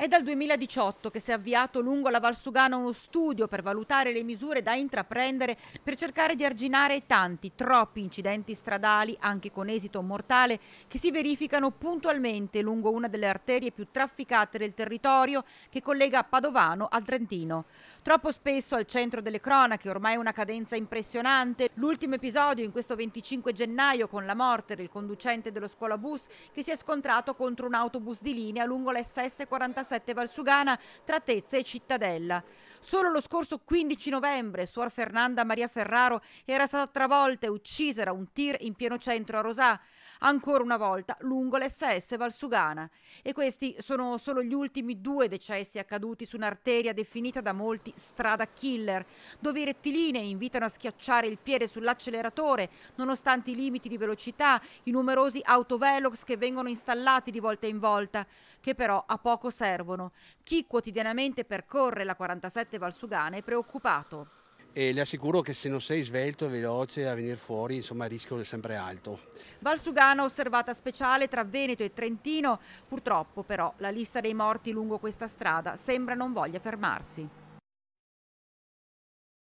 È dal 2018 che si è avviato lungo la Valsugana uno studio per valutare le misure da intraprendere per cercare di arginare tanti, troppi incidenti stradali, anche con esito mortale, che si verificano puntualmente lungo una delle arterie più trafficate del territorio che collega Padovano al Trentino. Troppo spesso al centro delle cronache, ormai una cadenza impressionante, l'ultimo episodio in questo 25 gennaio con la morte del conducente dello scuolabus che si è scontrato contro un autobus di linea lungo l'SS 46 Sette Valsugana tra e Cittadella. Solo lo scorso 15 novembre suor Fernanda Maria Ferraro era stata travolta e uccisa da un tir in pieno centro a Rosà, ancora una volta lungo l'SS Valsugana. E questi sono solo gli ultimi due decessi accaduti su un'arteria definita da molti strada killer, dove i rettilinei invitano a schiacciare il piede sull'acceleratore nonostante i limiti di velocità, i numerosi autovelox che vengono installati di volta in volta, che però a poco servono servono. Chi quotidianamente percorre la 47 Valsugana è preoccupato. E le assicuro che se non sei svelto e veloce a venire fuori, insomma, il rischio è sempre alto. Valsugana osservata speciale tra Veneto e Trentino. Purtroppo però la lista dei morti lungo questa strada sembra non voglia fermarsi.